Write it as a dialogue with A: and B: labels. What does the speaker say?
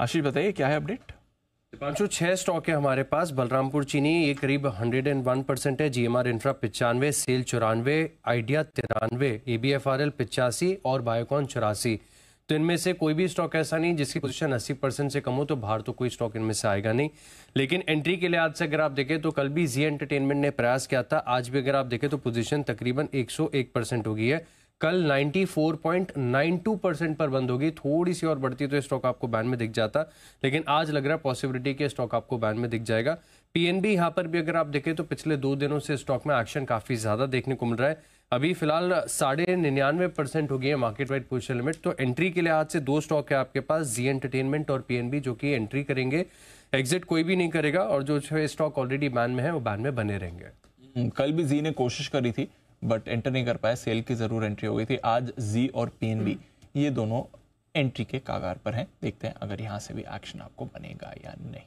A: आशीष बताइए क्या है अपडेट पांचों छह स्टॉक है हमारे पास बलरामपुर चीनी ये करीब 101 परसेंट है जीएमआर इंफ्रा पिचानवे सेल चौरानवे आइडिया तिरानवे A B F R L पिचासी और बायोकॉन चौरासी तो इनमें से कोई भी स्टॉक ऐसा नहीं जिसकी पोजीशन 80 परसेंट से कम हो तो बाहर तो कोई स्टॉक इनमें से आएगा नहीं लेकिन एंट्री के लिहाज से अगर आप देखें तो कल भी जी एंटरटेनमेंट ने प्रयास किया था आज भी अगर आप देखें तो पोजिशन तकरीबन एक परसेंट होगी है कल 94.92 परसेंट पर बंद होगी थोड़ी सी और बढ़ती तो स्टॉक आपको बैन में दिख जाता लेकिन आज लग रहा है पॉसिबिलिटी के स्टॉक आपको बैन में दिख जाएगा पीएनबी यहाँ पर भी अगर आप देखें तो पिछले दो दिनों से स्टॉक में एक्शन काफ़ी ज़्यादा देखने को मिल रहा है अभी फिलहाल साढ़े निन्यानवे परसेंट हो गई है मार्केट वाइड पोजिशन लिमिट तो एंट्री के लिहाज से दो स्टॉक है आपके पास जी एंटरटेनमेंट और पीएनबी जो कि एंट्री करेंगे एग्जिट कोई भी नहीं करेगा और जो स्टॉक ऑलरेडी बैन में है वो बैन में बने रहेंगे कल भी जी ने कोशिश करी
B: थी बट एंटर नहीं कर पाए सेल की ज़रूर एंट्री हो गई थी आज जी और पी हम्म। ये दोनों एंट्री के कागार पर हैं देखते हैं अगर यहाँ से भी एक्शन आपको बनेगा या नहीं